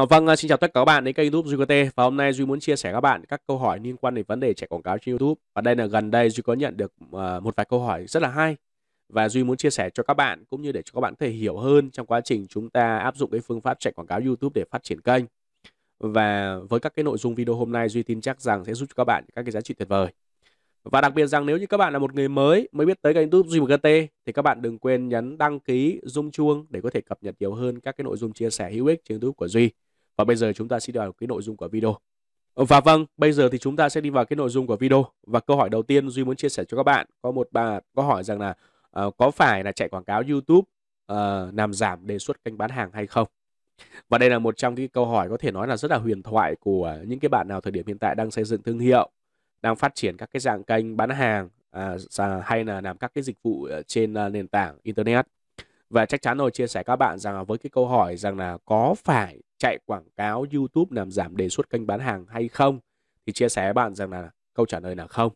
À, vâng, à, xin chào tất cả các bạn đến kênh YouTube Duy Duy và hôm nay Duy muốn chia sẻ các bạn các câu hỏi liên quan đến vấn đề chạy quảng cáo trên YouTube. Và đây là gần đây Duy có nhận được à, một vài câu hỏi rất là hay và Duy muốn chia sẻ cho các bạn cũng như để cho các bạn có thể hiểu hơn trong quá trình chúng ta áp dụng cái phương pháp chạy quảng cáo YouTube để phát triển kênh. Và với các cái nội dung video hôm nay Duy tin chắc rằng sẽ giúp cho các bạn các cái giá trị tuyệt vời. Và đặc biệt rằng nếu như các bạn là một người mới mới biết tới kênh YouTube Duy GT thì các bạn đừng quên nhấn đăng ký, rung chuông để có thể cập nhật nhiều hơn các cái nội dung chia sẻ hữu ích trên YouTube của Duy. Và bây giờ chúng ta sẽ đi vào cái nội dung của video. Ờ, và vâng, bây giờ thì chúng ta sẽ đi vào cái nội dung của video. Và câu hỏi đầu tiên Duy muốn chia sẻ cho các bạn, có một bà có hỏi rằng là uh, có phải là chạy quảng cáo YouTube uh, làm giảm đề xuất kênh bán hàng hay không? Và đây là một trong những câu hỏi có thể nói là rất là huyền thoại của những cái bạn nào thời điểm hiện tại đang xây dựng thương hiệu, đang phát triển các cái dạng kênh bán hàng à, à hay là làm các cái dịch vụ trên nền tảng internet và chắc chắn rồi chia sẻ các bạn rằng là với cái câu hỏi rằng là có phải chạy quảng cáo YouTube làm giảm đề xuất kênh bán hàng hay không thì chia sẻ với bạn rằng là câu trả lời là không.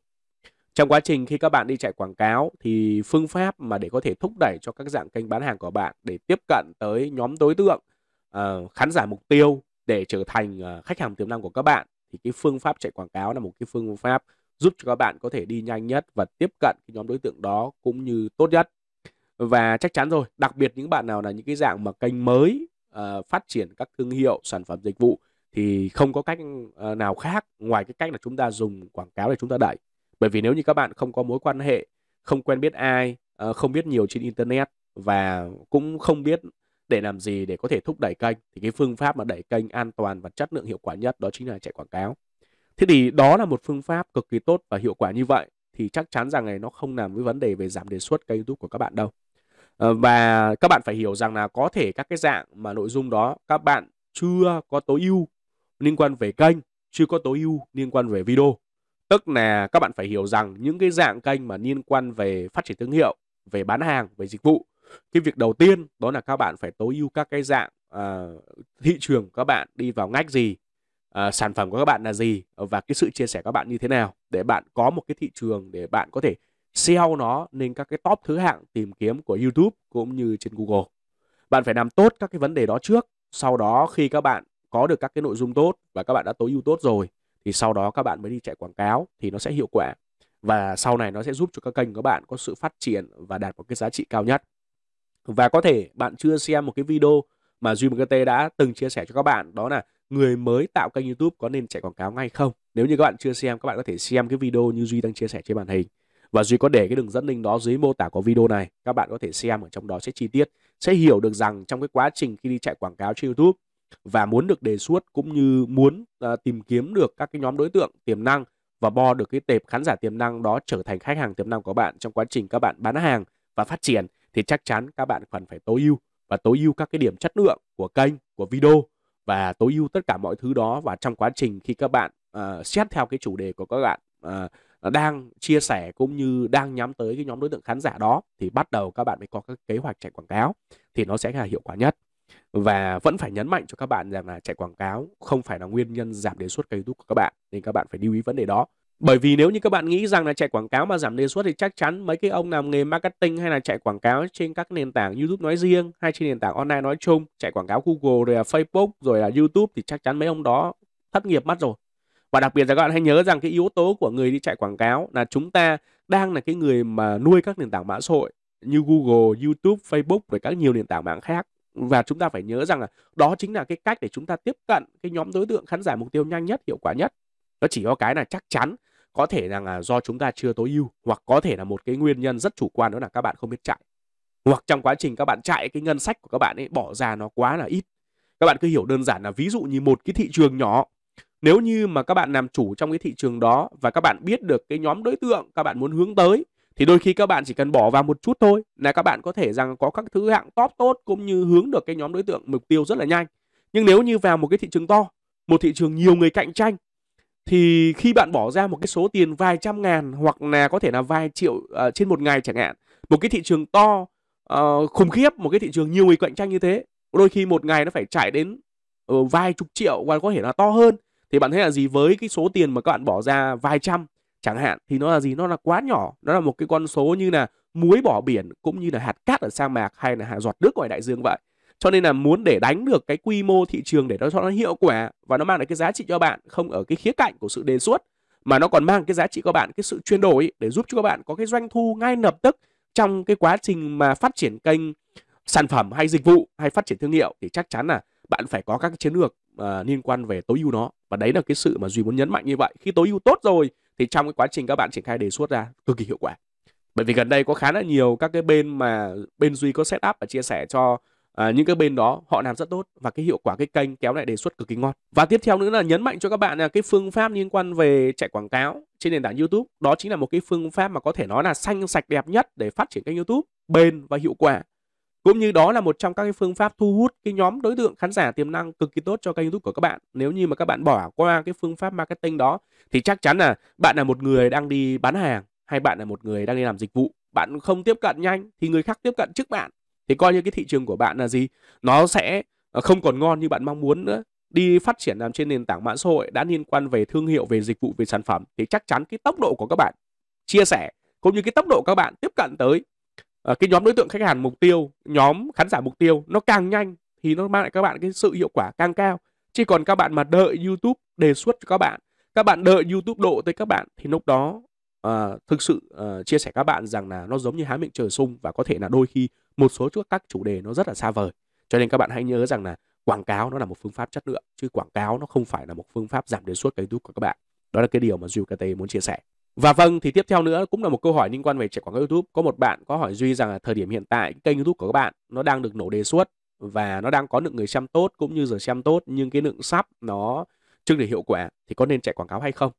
Trong quá trình khi các bạn đi chạy quảng cáo thì phương pháp mà để có thể thúc đẩy cho các dạng kênh bán hàng của bạn để tiếp cận tới nhóm đối tượng uh, khán giả mục tiêu để trở thành uh, khách hàng tiềm năng của các bạn thì cái phương pháp chạy quảng cáo là một cái phương pháp giúp cho các bạn có thể đi nhanh nhất và tiếp cận cái nhóm đối tượng đó cũng như tốt nhất và chắc chắn rồi đặc biệt những bạn nào là những cái dạng mà kênh mới uh, phát triển các thương hiệu sản phẩm dịch vụ thì không có cách ờ, nào khác ngoài cái cách là chúng ta dùng quảng cáo để chúng ta đẩy bởi vì nếu như các bạn không có mối quan hệ không quen biết ai uh, không biết nhiều trên internet và cũng không biết để làm gì để có thể thúc đẩy kênh thì cái phương pháp mà đẩy kênh an toàn và chất lượng hiệu quả nhất đó chính là chạy quảng cáo thế thì đó là một phương pháp cực kỳ tốt và hiệu quả như vậy thì chắc chắn rằng này nó không làm với vấn đề về giảm đề xuất kênh youtube của các bạn đâu Ờ, và các bạn phải hiểu rằng là có thể các cái dạng mà nội dung đó các bạn chưa có tối ưu liên quan về kênh chưa có tối ưu liên quan về video tức là các bạn phải hiểu rằng những cái dạng kênh mà liên quan về phát triển thương hiệu về bán hàng về dịch vụ cái việc đầu tiên đó là các bạn phải tối ưu các cái dạng à, thị trường các bạn đi vào ngách gì à, sản phẩm của các bạn là gì và cái sự chia sẻ các bạn như thế nào để bạn có một cái thị trường để bạn có thể SEO nó nên các cái top thứ hạng tìm kiếm của YouTube cũng như trên Google. Bạn phải làm tốt các cái vấn đề đó trước, sau đó khi các bạn có được các cái nội dung tốt và các bạn đã tối ưu tốt rồi thì sau đó các bạn mới đi chạy quảng cáo thì nó sẽ hiệu quả và sau này nó sẽ giúp cho các kênh của bạn có sự phát triển và đạt một cái giá trị cao nhất. Và có thể bạn chưa xem một cái video mà Duy MKT đã từng chia sẻ cho các bạn đó là người mới tạo kênh YouTube có nên chạy quảng cáo ngay không? Nếu như các bạn chưa xem các bạn có thể xem cái video như Duy đang chia sẻ trên màn hình và Duy có để cái đường dẫn link đó dưới mô tả của video này. Các bạn có thể xem ở trong đó sẽ chi tiết, sẽ hiểu được rằng trong cái quá trình khi đi chạy quảng cáo trên YouTube và muốn được đề xuất cũng như muốn uh, tìm kiếm được các cái nhóm đối tượng tiềm năng và bo được cái tệp khán giả tiềm năng đó trở thành khách hàng tiềm năng của bạn trong quá trình các bạn bán hàng và phát triển thì chắc chắn các bạn cần phải tối ưu và tối ưu các cái điểm chất lượng của kênh, của video và tối ưu tất cả mọi thứ đó và trong quá trình khi các bạn uh, xét theo cái chủ đề của các bạn uh, Ờ, đang chia sẻ cũng như đang nhắm tới cái nhóm đối tượng khán giả đó thì bắt đầu các bạn mới có các kế hoạch chạy quảng cáo thì nó sẽ là hiệu quả nhất và vẫn phải nhấn mạnh cho các bạn rằng là chạy quảng cáo không phải là nguyên nhân giảm đề xuất kênh youtube của các bạn nên các bạn phải lưu ý vấn đề đó bởi vì nếu như các bạn nghĩ rằng là chạy quảng cáo mà giảm đề xuất thì chắc chắn mấy cái ông làm nghề marketing hay là chạy quảng cáo trên các nền tảng YouTube nói riêng hay trên nền tảng online nói chung, chạy quảng cáo Google rồi là Facebook rồi là YouTube thì chắc chắn mấy ông đó thất nghiệp mất rồi và đặc biệt là các bạn hãy nhớ rằng cái yếu tố của người đi chạy quảng cáo là chúng ta đang là cái người mà nuôi các nền tảng mạng xã hội như Google, YouTube, Facebook rồi các nhiều nền tảng mạng khác và chúng ta phải nhớ rằng là đó chính là cái cách để chúng ta tiếp cận cái nhóm đối tượng khán giả mục tiêu nhanh nhất, hiệu quả nhất. Nó chỉ có cái là chắc chắn có thể rằng là do chúng ta chưa tối ưu hoặc có thể là một cái nguyên nhân rất chủ quan đó là các bạn không biết chạy hoặc trong quá trình các bạn chạy cái ngân sách của các bạn ấy bỏ ra nó quá là ít các bạn cứ hiểu đơn giản là ví dụ như một cái thị trường nhỏ nếu như mà các bạn làm chủ trong cái thị trường đó và các bạn biết được cái nhóm đối tượng các bạn muốn hướng tới thì đôi khi các bạn chỉ cần bỏ vào một chút thôi là các bạn có thể rằng có các thứ hạng top tốt cũng như hướng được cái nhóm đối tượng mục tiêu rất là nhanh nhưng nếu như vào một cái thị trường to một thị trường nhiều người cạnh tranh thì khi bạn bỏ ra một cái số tiền vài trăm ngàn hoặc là có thể là vài triệu uh, trên một ngày chẳng hạn một cái thị trường to uh, khủng khiếp một cái thị trường nhiều người cạnh tranh như thế đôi khi một ngày nó phải trải đến uh, vài chục triệu hoặc có thể là to hơn thì bạn thấy là gì với cái số tiền mà các bạn bỏ ra vài trăm chẳng hạn thì nó là gì nó là quá nhỏ nó là một cái con số như là muối bỏ biển cũng như là hạt cát ở sa mạc hay là hạt giọt nước ngoài đại dương vậy cho nên là muốn để đánh được cái quy mô thị trường để nó cho nó hiệu quả và nó mang lại cái giá trị cho bạn không ở cái khía cạnh của sự đề xuất mà nó còn mang cái giá trị cho bạn cái sự chuyển đổi để giúp cho các bạn có cái doanh thu ngay lập tức trong cái quá trình mà phát triển kênh sản phẩm hay dịch vụ hay phát triển thương hiệu thì chắc chắn là bạn phải có các chiến lược à, liên quan về tối ưu nó và đấy là cái sự mà duy muốn nhấn mạnh như vậy khi tối ưu tốt rồi thì trong cái quá trình các bạn triển khai đề xuất ra cực kỳ hiệu quả bởi vì gần đây có khá là nhiều các cái bên mà bên duy có setup và chia sẻ cho à, những cái bên đó họ làm rất tốt và cái hiệu quả cái kênh kéo lại đề xuất cực kỳ ngon và tiếp theo nữa là nhấn mạnh cho các bạn là cái phương pháp liên quan về chạy quảng cáo trên nền tảng YouTube đó chính là một cái phương pháp mà có thể nói là xanh sạch đẹp nhất để phát triển kênh YouTube bền và hiệu quả cũng như đó là một trong các cái phương pháp thu hút cái nhóm đối tượng khán giả tiềm năng cực kỳ tốt cho kênh YouTube của các bạn. Nếu như mà các bạn bỏ qua cái phương pháp marketing đó thì chắc chắn là bạn là một người đang đi bán hàng hay bạn là một người đang đi làm dịch vụ, bạn không tiếp cận nhanh thì người khác tiếp cận trước bạn. Thì coi như cái thị trường của bạn là gì? Nó sẽ ờ, không còn ngon như bạn mong muốn nữa. Đi phát triển làm trên nền tảng mạng xã hội đã liên quan về thương hiệu, về dịch vụ, về sản phẩm thì chắc chắn cái tốc độ của các bạn chia sẻ cũng như cái tốc độ các bạn tiếp cận tới uh, cái nhóm đối tượng khách hàng mục tiêu nhóm khán giả mục tiêu nó càng nhanh thì nó mang lại các bạn cái sự hiệu quả càng cao chứ còn các bạn mà đợi YouTube đề xuất cho các bạn các bạn đợi YouTube độ tới các bạn thì lúc đó uh, thực sự uh, chia sẻ các bạn rằng là nó giống như há miệng trời sung và có thể là đôi khi một số trước các chủ đề nó rất là xa vời cho nên các bạn hãy nhớ rằng là quảng cáo nó là một phương pháp chất lượng chứ quảng cáo nó không phải là một phương pháp giảm đề xuất cái YouTube của các bạn đó là cái điều mà JKT muốn chia sẻ và vâng, thì tiếp theo nữa cũng là một câu hỏi liên quan về chạy quảng cáo YouTube. Có một bạn có hỏi Duy rằng là thời điểm hiện tại kênh YouTube của các bạn nó đang được nổ đề xuất và nó đang có lượng người xem tốt cũng như giờ xem tốt nhưng cái lượng sắp nó chưa được hiệu quả thì có nên chạy quảng cáo hay không?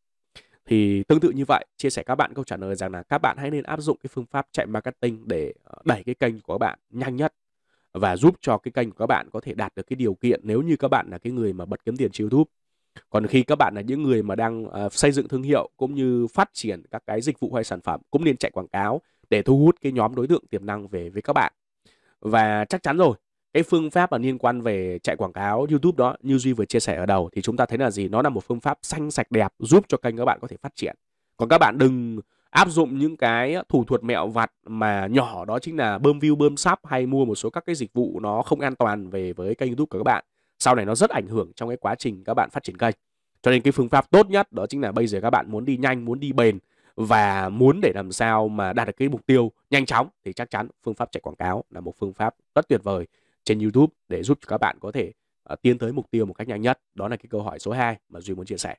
Thì tương tự như vậy, chia sẻ các bạn câu trả lời rằng là các bạn hãy nên áp dụng cái phương pháp chạy marketing để ờ, đẩy cái kênh của các bạn nhanh nhất và giúp cho cái kênh của các bạn có thể đạt được cái điều kiện nếu như các bạn là cái người mà bật kiếm tiền trên YouTube còn khi các bạn là những người mà đang uh, xây dựng thương hiệu cũng như phát triển các cái dịch vụ hay sản phẩm cũng nên chạy quảng cáo để thu hút cái nhóm đối tượng tiềm năng về với các bạn và chắc chắn rồi cái phương pháp mà liên quan về chạy quảng cáo YouTube đó như Duy vừa chia sẻ ở đầu thì chúng ta thấy là gì nó là một phương pháp xanh sạch đẹp giúp cho kênh các bạn có thể phát triển còn các bạn đừng áp dụng những cái thủ thuật mẹo vặt mà nhỏ đó chính là bơm view bơm sắp hay mua một số các cái dịch vụ nó không an toàn về với kênh YouTube của các bạn sau này nó rất ảnh hưởng trong cái quá trình các bạn phát triển kênh cho nên cái phương pháp tốt nhất đó chính là bây giờ các bạn muốn đi nhanh muốn đi bền và muốn để làm sao mà đạt được cái mục tiêu nhanh chóng thì chắc chắn phương pháp chạy quảng cáo là một phương pháp rất tuyệt vời trên YouTube để giúp cho các bạn có thể uh, tiến tới mục tiêu một cách nhanh nhất. Đó là cái câu hỏi số 2 mà Duy muốn chia sẻ.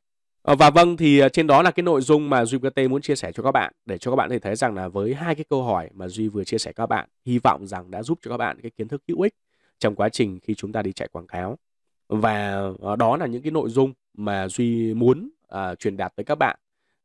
Uh, và vâng thì à, trên đó là cái nội dung mà Duy KT muốn chia sẻ cho các bạn để cho các bạn thể thấy rằng là với hai cái câu hỏi mà Duy vừa chia sẻ các bạn, hy vọng rằng đã giúp cho các bạn cái kiến thức hữu ích trong quá trình khi chúng ta đi chạy quảng cáo và ờ, đó là những cái nội dung mà Duy muốn à, truyền đạt tới các bạn.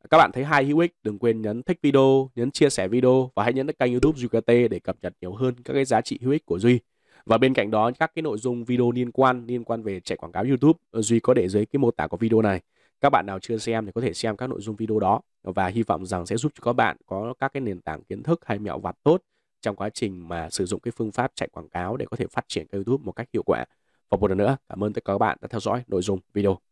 Các bạn thấy hay hữu ích, đừng quên nhấn thích video, nhấn chia sẻ video và hãy nhấn kênh YouTube Duy KT để cập nhật nhiều hơn các cái giá trị hữu ích của Duy. Và bên cạnh đó các cái nội dung video liên quan liên quan về chạy quảng cáo YouTube ờ, Duy có để dưới cái mô tả của video này. Các bạn nào chưa xem thì có thể xem các nội dung video đó và hy vọng rằng sẽ giúp cho các bạn có các cái nền tảng kiến thức hay mẹo vặt tốt trong quá trình mà sử dụng cái phương pháp chạy quảng cáo để có thể phát triển kênh YouTube một cách hiệu quả và một lần nữa cảm ơn tất cả các bạn đã theo dõi nội dung video